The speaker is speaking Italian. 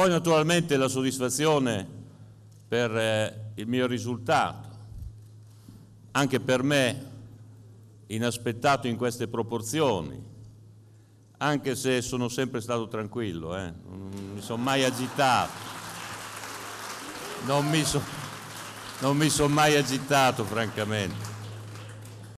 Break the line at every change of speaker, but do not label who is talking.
Poi naturalmente la soddisfazione per eh, il mio risultato, anche per me inaspettato in queste proporzioni, anche se sono sempre stato tranquillo, eh? non mi sono mai agitato, non mi sono non mi sono mai agitato francamente.